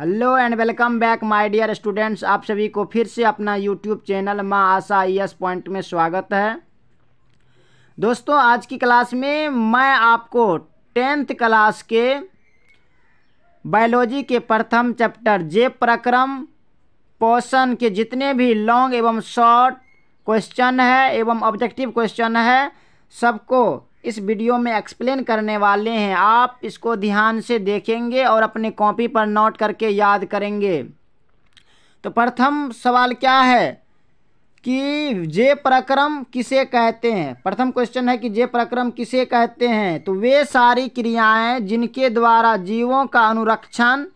hello and welcome back my dear students आप सभी को फिर से अपना यूट्यूब चैनल माँ आशा आई एस पॉइंट में स्वागत है दोस्तों आज की क्लास में मैं आपको टेंथ क्लास के बायोलॉजी के प्रथम चैप्टर जे प्रक्रम पोषण के जितने भी लॉन्ग एवं शॉर्ट क्वेश्चन है एवं ऑब्जेक्टिव क्वेश्चन है सबको इस वीडियो में एक्सप्लेन करने वाले हैं आप इसको ध्यान से देखेंगे और अपने कॉपी पर नोट करके याद करेंगे तो प्रथम सवाल क्या है कि जे प्रक्रम किसे कहते हैं प्रथम क्वेश्चन है कि जे प्रक्रम किसे कहते हैं तो वे सारी क्रियाएं जिनके द्वारा जीवों का अनुरक्षण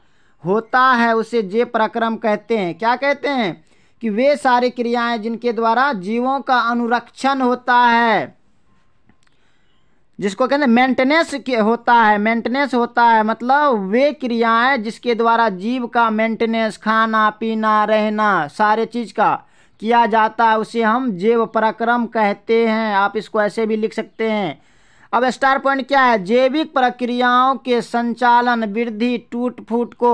होता है उसे जे प्रक्रम कहते हैं क्या कहते हैं कि वे सारी क्रियाएं जिनके द्वारा जीवों का अनुरक्षण होता है जिसको कहते हैं मेंटेनेंस होता है मेंटेनेंस होता है मतलब वे क्रियाएं जिसके द्वारा जीव का मेंटेनेंस खाना पीना रहना सारे चीज़ का किया जाता है उसे हम जैव पराक्रम कहते हैं आप इसको ऐसे भी लिख सकते हैं अब स्टार पॉइंट क्या है जैविक प्रक्रियाओं के संचालन वृद्धि टूट फूट को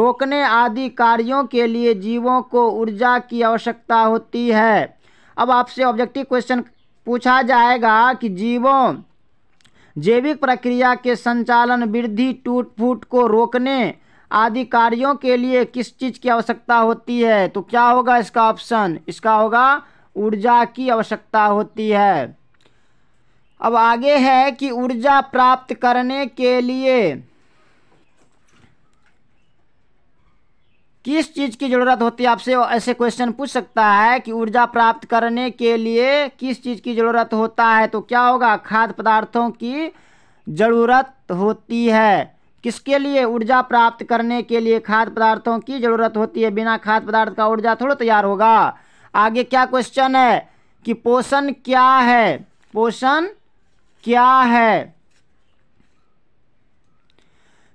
रोकने आदि कार्यों के लिए जीवों को ऊर्जा की आवश्यकता होती है अब आपसे ऑब्जेक्टिव क्वेश्चन पूछा जाएगा कि जीवों जैविक प्रक्रिया के संचालन वृद्धि टूट फूट को रोकने आदि कार्यों के लिए किस चीज़ की आवश्यकता होती है तो क्या होगा इसका ऑप्शन इसका होगा ऊर्जा की आवश्यकता होती है अब आगे है कि ऊर्जा प्राप्त करने के लिए किस चीज़ की ज़रूरत होती है आपसे ऐसे क्वेश्चन पूछ सकता है कि ऊर्जा प्राप्त करने के लिए किस चीज़ की ज़रूरत होता है तो क्या होगा खाद्य पदार्थों की ज़रूरत होती है किसके लिए ऊर्जा प्राप्त करने के लिए खाद्य पदार्थों की ज़रूरत होती है बिना खाद्य पदार्थ का ऊर्जा थोड़ा तैयार होगा आगे क्या क्वेश्चन है कि पोषण क्या है पोषण क्या है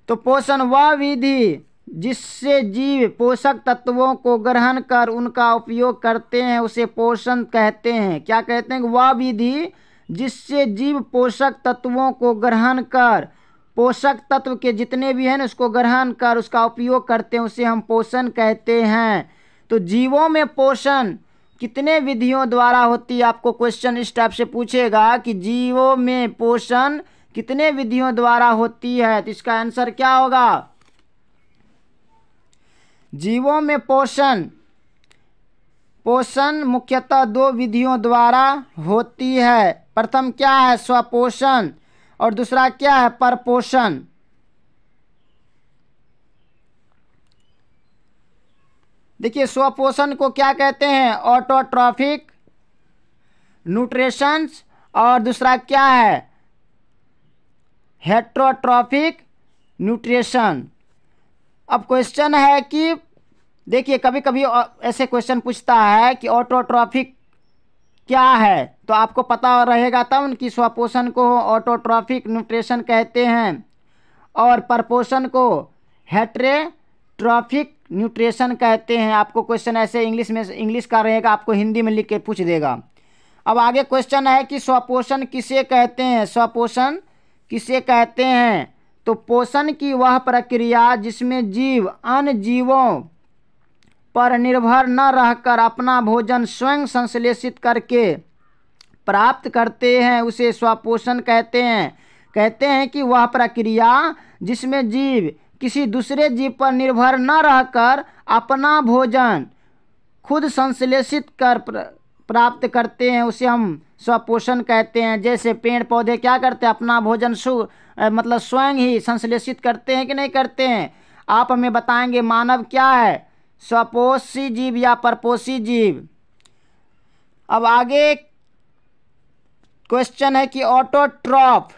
तो पोषण वह विधि जिससे जीव पोषक तत्वों को ग्रहण कर उनका उपयोग करते हैं उसे पोषण कहते हैं क्या कहते हैं वह विधि जिससे जीव पोषक तत्वों को ग्रहण कर पोषक तत्व के जितने भी हैं उसको ग्रहण कर उसका उपयोग करते हैं उसे हम पोषण कहते हैं तो जीवों में पोषण कितने विधियों द्वारा होती है आपको क्वेश्चन इस टाइप से पूछेगा कि जीवों में पोषण कितने विधियों द्वारा होती है तो इसका आंसर क्या होगा जीवों में पोषण पोषण मुख्यतः दो विधियों द्वारा होती है प्रथम क्या है स्वपोषण और दूसरा क्या है परपोषण देखिए स्वपोषण को क्या कहते हैं ऑटोट्रॉफिक न्यूट्रेशंस और दूसरा क्या है हेट्रोट्रॉफिक न्यूट्रिशन अब क्वेश्चन है कि देखिए कभी कभी ऐसे क्वेश्चन पूछता है कि ऑटोट्रॉफिक क्या है तो आपको पता रहेगा तब कि स्वपोषण को ऑटोट्रॉफिक न्यूट्रेशन कहते हैं और परपोषण को हेट्रेट्रॉफिक न्यूट्रेशन कहते हैं आपको क्वेश्चन ऐसे इंग्लिश में इंग्लिश का रहेगा आपको हिंदी में लिख के पूछ देगा अब आगे क्वेश्चन है कि स्वपोषण किसे कहते हैं स्वपोषण किसे कहते हैं तो पोषण की वह प्रक्रिया जिसमें जीव अन्य जीवों पर निर्भर न रहकर अपना भोजन स्वयं संश्लेषित करके प्राप्त करते हैं उसे स्वपोषण कहते हैं कहते हैं कि वह प्रक्रिया जिसमें जीव किसी दूसरे जीव पर निर्भर न रहकर अपना भोजन खुद संश्लेषित कर प्राप्त करते हैं उसे हम स्वपोषण कहते हैं जैसे पेड़ पौधे क्या करते हैं अपना भोजन सु मतलब स्वयं ही संश्लेषित करते हैं कि नहीं करते हैं आप हमें बताएंगे मानव क्या है स्वपोषी जीव या परपोषी जीव अब आगे क्वेश्चन है कि ऑटोट्रॉप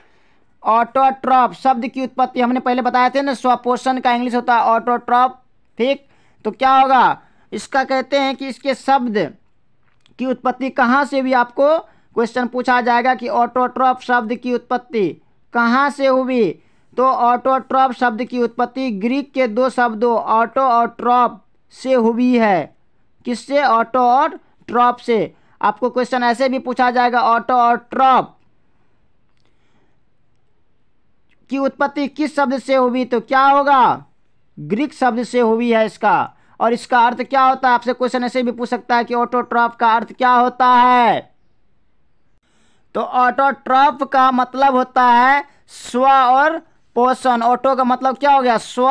ऑटोट्रॉप शब्द की उत्पत्ति हमने पहले बताया थे ना स्वपोषण का इंग्लिश होता है ऑटोट्रॉप ठीक तो क्या होगा इसका कहते हैं कि इसके शब्द की उत्पत्ति कहाँ से भी आपको क्वेश्चन पूछा जाएगा कि ऑटोट्रॉप शब्द की उत्पत्ति कहाँ से हुई तो ऑटोट्रॉप शब्द की उत्पत्ति ग्रीक के दो शब्दों ऑटो और ट्रॉप से हुई है किससे ऑटो और ट्रॉप से आपको क्वेश्चन ऐसे भी पूछा जाएगा ऑटो और ट्रॉप की उत्पत्ति किस शब्द से हुई तो क्या होगा ग्रीक शब्द से हुई है इसका और इसका अर्थ क्या होता है आपसे क्वेश्चन ऐसे भी पूछ सकता है कि ऑटोट्रॉप का अर्थ क्या होता है तो ऑटोट्रॉप का मतलब होता है स्व और पोषण ऑटो का मतलब क्या हो गया स्व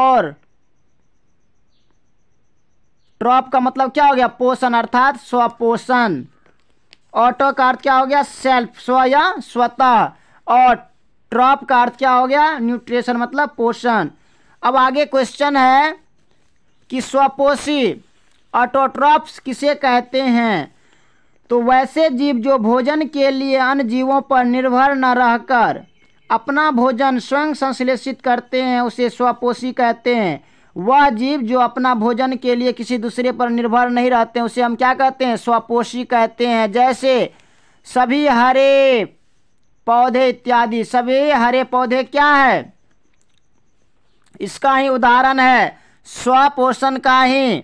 और ट्रॉप तो का मतलब क्या हो गया पोषण अर्थात स्वपोषण ऑटो का अर्थ क्या हो गया सेल्फ स्व या स्वतः और ट्रॉप का अर्थ क्या हो गया न्यूट्रिशन मतलब पोषण अब आगे क्वेश्चन है कि स्वपोषी ऑटोट्रॉप्स किसे कहते हैं तो वैसे जीव जो भोजन के लिए अन्य जीवों पर निर्भर न रहकर अपना भोजन स्वयं संश्लेषित करते हैं उसे स्वपोषी कहते हैं वह जीव जो अपना भोजन के लिए किसी दूसरे पर निर्भर नहीं रहते उसे हम क्या कहते हैं स्वपोषी कहते हैं जैसे सभी हरे पौधे इत्यादि सभी हरे पौधे क्या है इसका ही उदाहरण है स्वपोषण का ही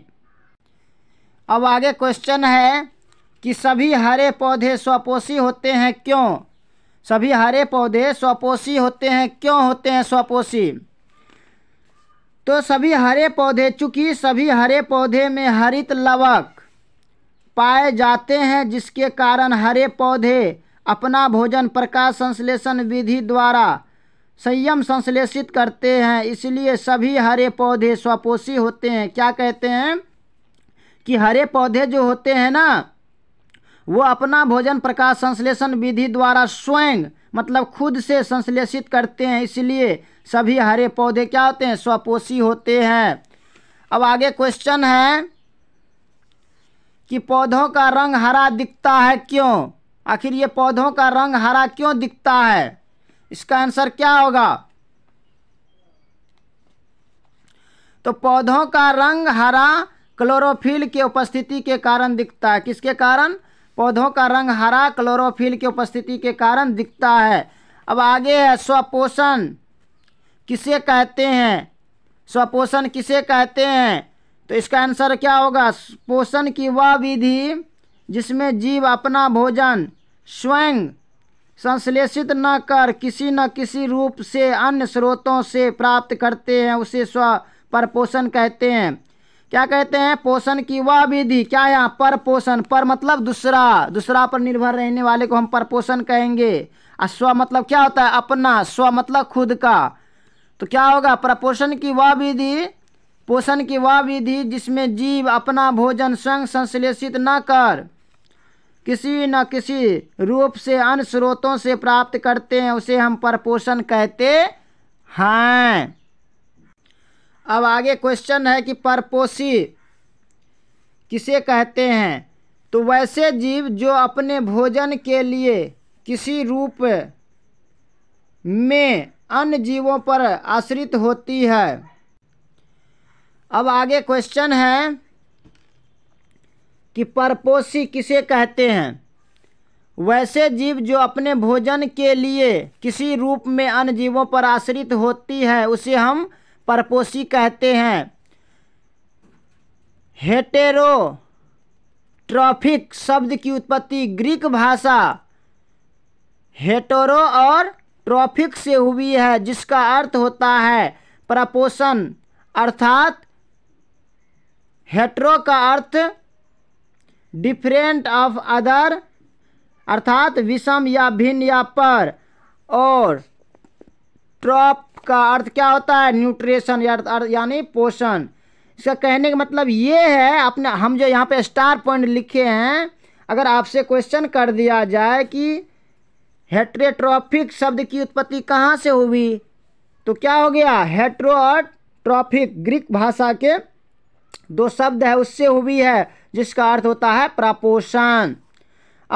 अब आगे क्वेश्चन है कि सभी हरे पौधे स्वपोषी होते हैं क्यों सभी हरे पौधे स्वपोषी होते हैं क्यों होते हैं स्वपोषी तो सभी हरे पौधे चूँकि सभी हरे पौधे में हरित लवक पाए जाते हैं जिसके कारण हरे पौधे अपना भोजन प्रकाश संश्लेषण विधि द्वारा संयम संश्लेषित करते हैं इसलिए सभी हरे पौधे स्वपोषी होते हैं क्या कहते हैं कि हरे पौधे जो होते हैं ना वो अपना भोजन प्रकाश संश्लेषण विधि द्वारा स्वयं मतलब खुद से संश्लेषित करते हैं इसलिए सभी हरे पौधे क्या होते हैं स्वपोषी होते हैं अब आगे क्वेश्चन है कि पौधों का रंग हरा दिखता है क्यों आखिर ये पौधों का रंग हरा क्यों दिखता है इसका आंसर क्या होगा तो पौधों का रंग हरा क्लोरोफिल की उपस्थिति के कारण दिखता है किसके कारण पौधों का रंग हरा क्लोरोफिल की उपस्थिति के कारण दिखता है अब आगे है स्वपोषण किसे कहते हैं स्वपोषण किसे कहते हैं तो इसका आंसर क्या होगा पोषण की वह विधि जिसमें जीव अपना भोजन स्वयं संश्लेषित न कर किसी न किसी रूप से अन्य स्रोतों से प्राप्त करते हैं उसे स्व परपोषण कहते हैं क्या कहते हैं पोषण की वह विधि क्या यहाँ पर पोषण पर मतलब दूसरा दूसरा पर निर्भर रहने वाले को हम पर पोषण कहेंगे और स्व मतलब क्या होता है अपना स्व मतलब खुद का तो क्या होगा प्रपोषण की वह विधि पोषण की वह विधि जिसमें जीव अपना भोजन स्वयं संश्लेषित न कर किसी न किसी रूप से अन्य स्रोतों से प्राप्त करते हैं उसे हम परपोषण कहते हैं अब आगे क्वेश्चन है कि परपोसी किसे कहते हैं तो वैसे जीव जो अपने भोजन के लिए किसी रूप में अन्य जीवों पर आश्रित होती है अब आगे क्वेश्चन है कि परपोसी किसे कहते हैं वैसे जीव जो अपने भोजन के लिए किसी रूप में अन्य जीवों पर आश्रित होती है उसे हम परपोषी कहते हैं हेटेरो ट्रॉफिक शब्द की उत्पत्ति ग्रीक भाषा हेटोरो और ट्रॉफिक से हुई है जिसका अर्थ होता है प्रपोषण अर्थात हेटरो का अर्थ डिफरेंट ऑफ अदर अर्थात विषम या भिन्न या पर और ट्रॉप का अर्थ क्या होता है न्यूट्रिशन यानी पोषण इसका कहने का मतलब ये है अपने हम जो यहाँ पे स्टार पॉइंट लिखे हैं अगर आपसे क्वेश्चन कर दिया जाए कि हेट्रेट्रॉफिक शब्द की उत्पत्ति कहाँ से हुई तो क्या हो गया हेट्रोट्रॉफिक ग्रीक भाषा के दो शब्द है उससे हुई है जिसका अर्थ होता है प्रापोषण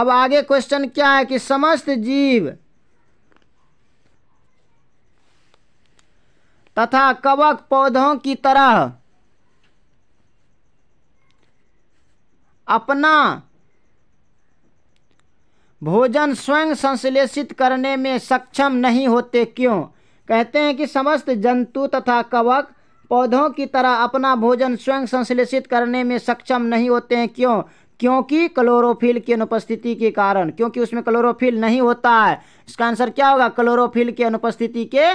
अब आगे क्वेश्चन क्या है कि समस्त जीव तथा कवक पौधों की तरह अपना भोजन स्वयं संश्लेषित करने में सक्षम नहीं होते क्यों कहते हैं कि समस्त जंतु तथा कवक पौधों की तरह अपना भोजन स्वयं संश्लेषित करने में सक्षम नहीं होते हैं क्यों क्योंकि क्लोरोफिल की अनुपस्थिति के कारण क्योंकि उसमें क्लोरोफिल नहीं होता है इसका आंसर क्या होगा क्लोरोफिल की अनुपस्थिति के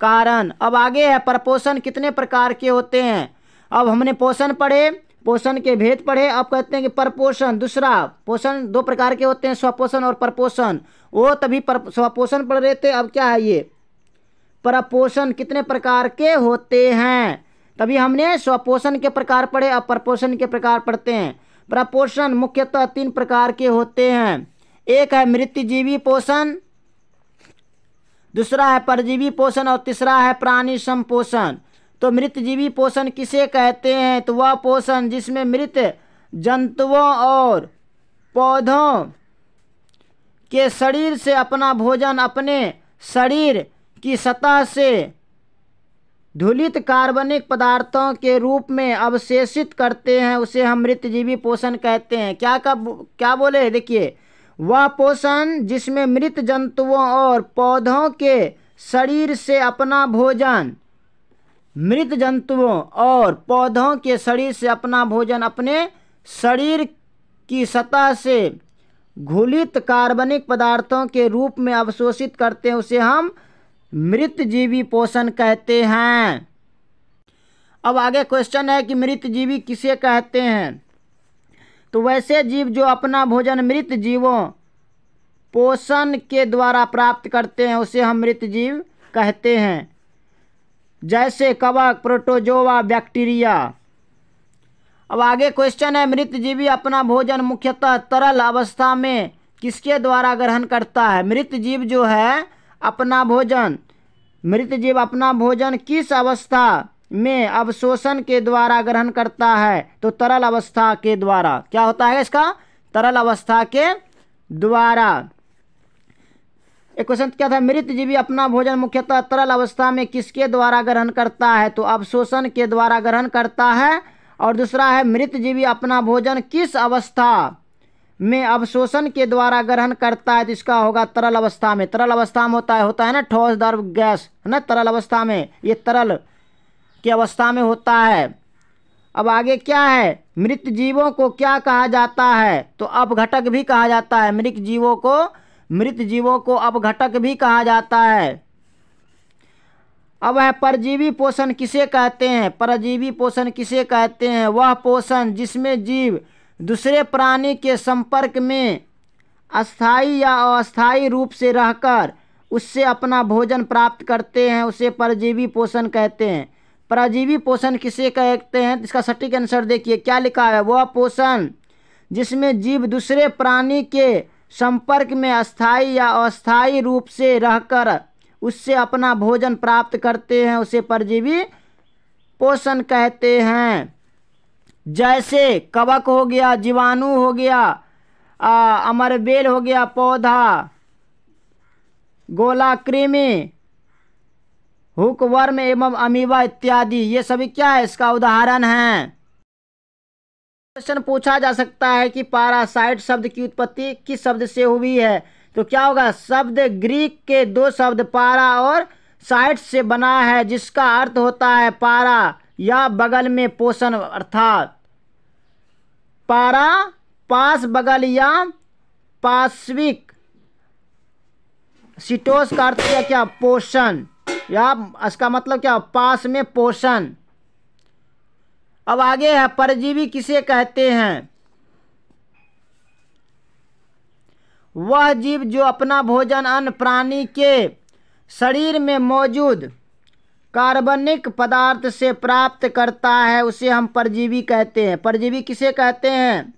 कारण अब आगे है परपोषण कितने प्रकार के होते हैं अब हमने पोषण पढ़े पोषण के भेद पढ़े अब कहते हैं कि परपोषण दूसरा पोषण दो प्रकार के होते हैं स्वपोषण और परपोषण वो तभी स्वपोषण पढ़ रहे थे अब क्या है ये परपोषण कितने प्रकार के होते हैं तभी हमने स्वपोषण के प्रकार पढ़े अब परपोषण के प्रकार पढ़ते हैं प्रपोषण मुख्यतः तीन प्रकार के होते हैं एक है मृत्युजीवी पोषण दूसरा है परजीवी पोषण और तीसरा है प्राणी संपोषण तो मृतजीवी पोषण किसे कहते हैं तो वह पोषण जिसमें मृत जंतुओं और पौधों के शरीर से अपना भोजन अपने शरीर की सतह से धुलित कार्बनिक पदार्थों के रूप में अवशेषित करते हैं उसे हम मृतजीवी पोषण कहते हैं क्या कब क्या बोले देखिए वह पोषण जिसमें मृत जंतुओं और पौधों के शरीर से अपना भोजन मृत जंतुओं और पौधों के शरीर से अपना भोजन अपने शरीर की सतह से घुलित कार्बनिक पदार्थों के रूप में अवशोषित करते हैं उसे हम मृत जीवी पोषण कहते हैं अब आगे क्वेश्चन है कि मृत जीवी किसे कहते हैं तो वैसे जीव जो अपना भोजन मृत जीवों पोषण के द्वारा प्राप्त करते हैं उसे हम मृत जीव कहते हैं जैसे कवक प्रोटोजोवा बैक्टीरिया अब आगे क्वेश्चन है मृत जीवी अपना भोजन मुख्यतः तरल अवस्था में किसके द्वारा ग्रहण करता है मृत जीव जो है अपना भोजन मृत जीव अपना भोजन किस अवस्था में अवशोषण के द्वारा ग्रहण करता है तो तरल अवस्था के द्वारा क्या होता है इसका तरल अवस्था के द्वारा एक क्वेश्चन क्या था मृत जीवी अपना भोजन मुख्यतः तरल अवस्था में किसके द्वारा ग्रहण करता है तो अवशोषण के द्वारा ग्रहण करता है और दूसरा है मृत जीवी अपना भोजन किस अवस्था में अवशोषण के द्वारा ग्रहण करता है तो इसका होगा तरल अवस्था में तरल अवस्था में होता है होता है ना ठोस द्रव गैस है ना तरल अवस्था में ये तरल की अवस्था में होता है अब आगे क्या है मृत जीवों को क्या कहा जाता है तो अपघटक भी कहा जाता है मृत जीवों को मृत जीवों को अपघटक भी कहा जाता है अब है परजीवी पोषण किसे कहते हैं परजीवी पोषण किसे कहते हैं वह पोषण जिसमें जीव दूसरे प्राणी के संपर्क में अस्थाई या अस्थाई रूप से रहकर उससे अपना भोजन प्राप्त करते हैं उसे परजीवी पोषण कहते हैं परजीवी पोषण किसे कहते हैं इसका सटीक आंसर देखिए क्या लिखा है वह पोषण जिसमें जीव दूसरे प्राणी के संपर्क में अस्थाई या अस्थाई रूप से रहकर उससे अपना भोजन प्राप्त करते हैं उसे परजीवी पोषण कहते हैं जैसे कवक हो गया जीवाणु हो गया अमरबेल हो गया पौधा गोला कृमि हुकवर्म एवं अमीबा इत्यादि ये सभी क्या है इसका उदाहरण है क्वेश्चन पूछा जा सकता है कि पारासाइट शब्द की उत्पत्ति किस शब्द से हुई है तो क्या होगा शब्द ग्रीक के दो शब्द पारा और साइट से बना है जिसका अर्थ होता है पारा या बगल में पोषण अर्थात पारा पास बगल या पाश्विक सिटोस का अर्थ क्या क्या पोषण या इसका मतलब क्या पास में पोषण अब आगे है परजीवी किसे कहते हैं वह जीव जो अपना भोजन अन्य प्राणी के शरीर में मौजूद कार्बनिक पदार्थ से प्राप्त करता है उसे हम परजीवी कहते हैं परजीवी किसे कहते हैं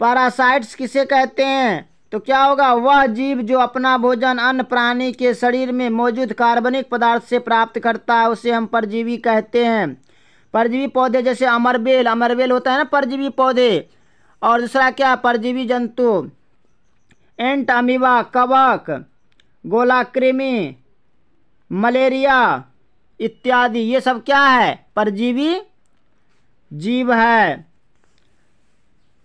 पारासाइट्स किसे कहते हैं तो क्या होगा वह जीव जो अपना भोजन अन्य प्राणी के शरीर में मौजूद कार्बनिक पदार्थ से प्राप्त करता है उसे हम परजीवी कहते हैं परजीवी पौधे जैसे अमरबेल अमरबेल होता है ना परजीवी पौधे और दूसरा क्या परजीवी जंतु एंट अमीबा कवक गोला मलेरिया इत्यादि ये सब क्या है परजीवी जीव है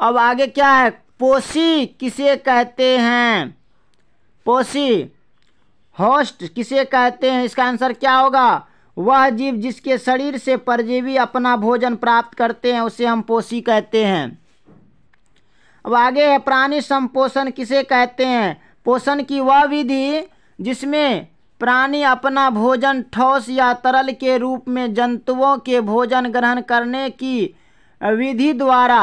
अब आगे क्या है पोसी किसे कहते हैं पोसी होस्ट किसे कहते हैं इसका आंसर क्या होगा वह जीव जिसके शरीर से परजीवी अपना भोजन प्राप्त करते हैं उसे हम पोसी कहते हैं अब आगे है प्राणी संपोषण किसे कहते हैं पोषण की वह विधि जिसमें प्राणी अपना भोजन ठोस या तरल के रूप में जंतुओं के भोजन ग्रहण करने की विधि द्वारा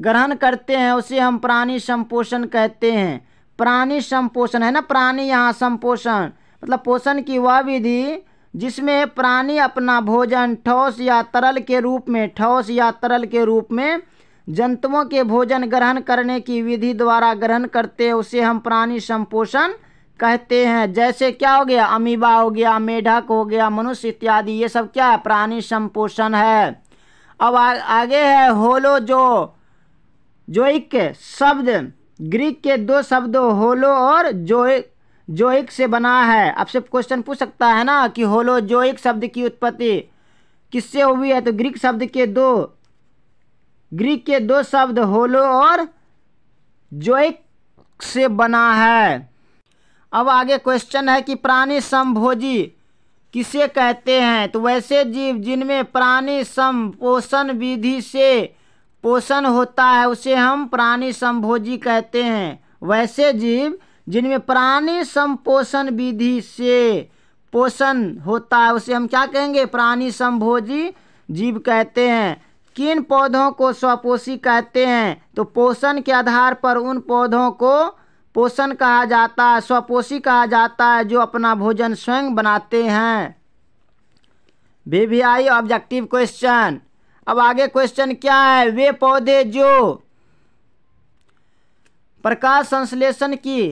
ग्रहण करते हैं उसे हम प्राणी संपोषण कहते हैं प्राणी संपोषण है ना प्राणी यहाँ संपोषण मतलब पोषण की वह विधि जिसमें प्राणी अपना भोजन ठोस या तरल के रूप में ठोस या तरल के रूप में जंतुओं के भोजन ग्रहण करने की विधि द्वारा ग्रहण करते हैं उसे हम प्राणी संपोषण कहते हैं जैसे क्या हो गया अमीबा हो गया मेढक हो गया मनुष्य इत्यादि ये सब क्या है प्राणी संपोषण है अब आ, आगे है होलो जो जोइक शब्द ग्रीक के दो शब्दों होलो और जो जोइक से बना है आपसे क्वेश्चन पूछ सकता है ना कि होलो जोइक शब्द की उत्पत्ति किससे हुई है तो ग्रीक शब्द के दो ग्रीक के दो शब्द होलो और जोइक से बना है अब आगे क्वेश्चन है कि प्राणी संभोजी किसे कहते हैं तो वैसे जीव जिनमें प्राणी समपोषण विधि से पोषण होता है उसे हम प्राणी संभोजी कहते हैं वैसे जीव जिनमें प्राणी संपोषण विधि से पोषण होता है उसे हम क्या कहेंगे प्राणी संभोजी जीव कहते हैं किन पौधों को स्वपोषी कहते हैं तो पोषण के आधार पर उन पौधों को पोषण कहा जाता है स्वपोषी कहा जाता है जो अपना भोजन स्वयं बनाते हैं V V I objective question अब आगे क्वेश्चन क्या है वे पौधे जो प्रकाश संश्लेषण की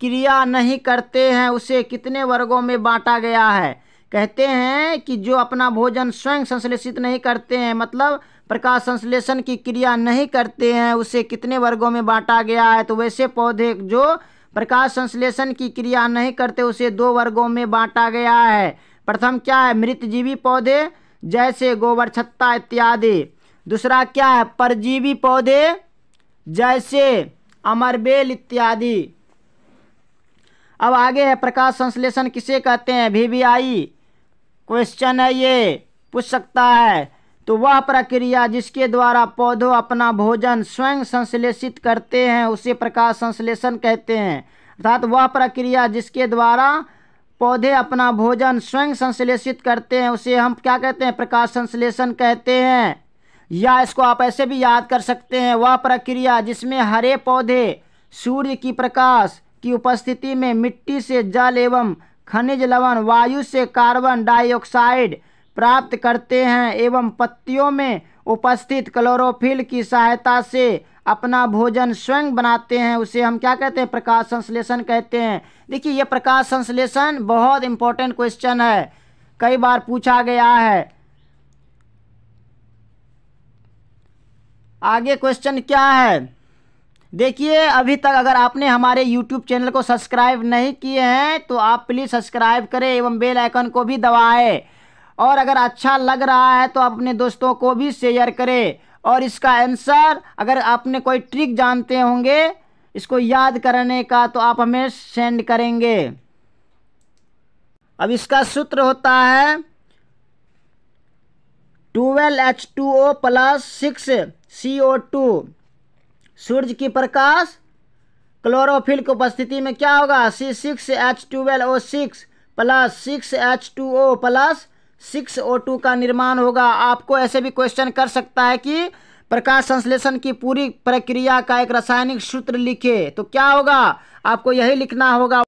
क्रिया नहीं करते हैं उसे कितने वर्गों में बांटा गया है कहते हैं कि जो अपना भोजन स्वयं संश्लेषित नहीं करते हैं मतलब प्रकाश संश्लेषण की क्रिया नहीं करते हैं उसे कितने वर्गों में बांटा गया है तो वैसे पौधे जो प्रकाश संश्लेषण की क्रिया नहीं करते उसे दो वर्गों में बांटा गया है प्रथम क्या है मृतजीवी पौधे जैसे गोबर छत्ता इत्यादि दूसरा क्या है परजीवी पौधे जैसे अमरबेल इत्यादि अब आगे है प्रकाश संश्लेषण किसे कहते हैं आई क्वेश्चन है ये पूछ सकता है तो वह प्रक्रिया जिसके द्वारा पौधों अपना भोजन स्वयं संश्लेषित करते हैं उसे प्रकाश संश्लेषण कहते हैं अर्थात वह प्रक्रिया जिसके द्वारा पौधे अपना भोजन स्वयं संश्लेषित करते हैं उसे हम क्या कहते हैं प्रकाश संश्लेषण कहते हैं या इसको आप ऐसे भी याद कर सकते हैं वह प्रक्रिया जिसमें हरे पौधे सूर्य की प्रकाश की उपस्थिति में मिट्टी से जल एवं खनिज लवण वायु से कार्बन डाइऑक्साइड प्राप्त करते हैं एवं पत्तियों में उपस्थित क्लोरोफिल की सहायता से अपना भोजन स्वयं बनाते हैं उसे हम क्या कहते हैं प्रकाश संश्लेषण कहते हैं देखिए ये प्रकाश संश्लेषण बहुत इंपॉर्टेंट क्वेश्चन है कई बार पूछा गया है आगे क्वेश्चन क्या है देखिए अभी तक अगर आपने हमारे यूट्यूब चैनल को सब्सक्राइब नहीं किए हैं तो आप प्लीज़ सब्सक्राइब करें एवं बेल आइकन को भी दबाएं और अगर अच्छा लग रहा है तो आप अपने दोस्तों को भी शेयर करें और इसका आंसर अगर आपने कोई ट्रिक जानते होंगे इसको याद करने का तो आप हमें सेंड करेंगे अब इसका सूत्र होता है twelve H two O plus six C O two सूर्य की प्रकाश क्लोरोफिल की उपस्थिति में क्या होगा C six H twelve O six plus six H two O plus six O two का निर्माण होगा आपको ऐसे भी क्वेश्चन कर सकता है कि प्रकाश संश्लेषण की पूरी प्रक्रिया का एक रासायनिक सूत्र लिखे तो क्या होगा आपको यही लिखना होगा